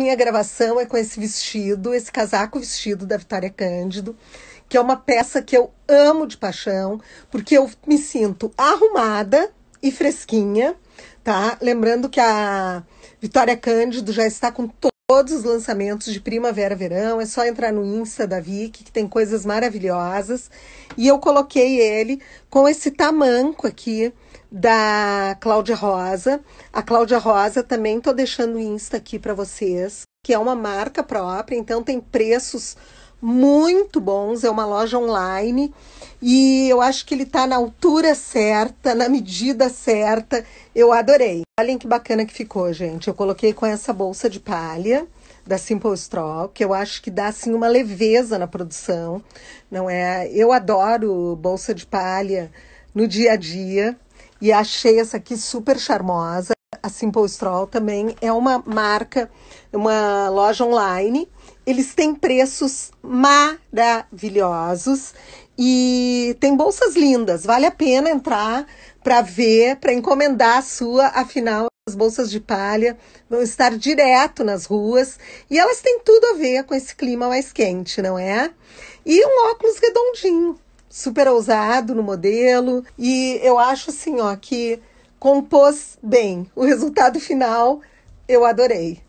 Minha gravação é com esse vestido, esse casaco vestido da Vitória Cândido, que é uma peça que eu amo de paixão, porque eu me sinto arrumada e fresquinha, tá? Lembrando que a Vitória Cândido já está com todos os lançamentos de primavera-verão. É só entrar no Insta da Vic, que tem coisas maravilhosas. E eu coloquei ele com esse tamanco aqui da Cláudia Rosa. A Cláudia Rosa também tô deixando o Insta aqui para vocês, que é uma marca própria, então tem preços muito bons. É uma loja online e eu acho que ele está na altura certa, na medida certa. Eu adorei. Olhem que bacana que ficou, gente. Eu coloquei com essa bolsa de palha da Simple Straw, que eu acho que dá assim uma leveza na produção, não é? Eu adoro bolsa de palha no dia a dia e achei essa aqui super charmosa a Simple Stroll também é uma marca, uma loja online. Eles têm preços maravilhosos e tem bolsas lindas. Vale a pena entrar para ver, para encomendar a sua, afinal as bolsas de palha vão estar direto nas ruas e elas têm tudo a ver com esse clima mais quente, não é? E um óculos redondinho, super ousado no modelo e eu acho assim, ó, que compôs bem. O resultado final eu adorei.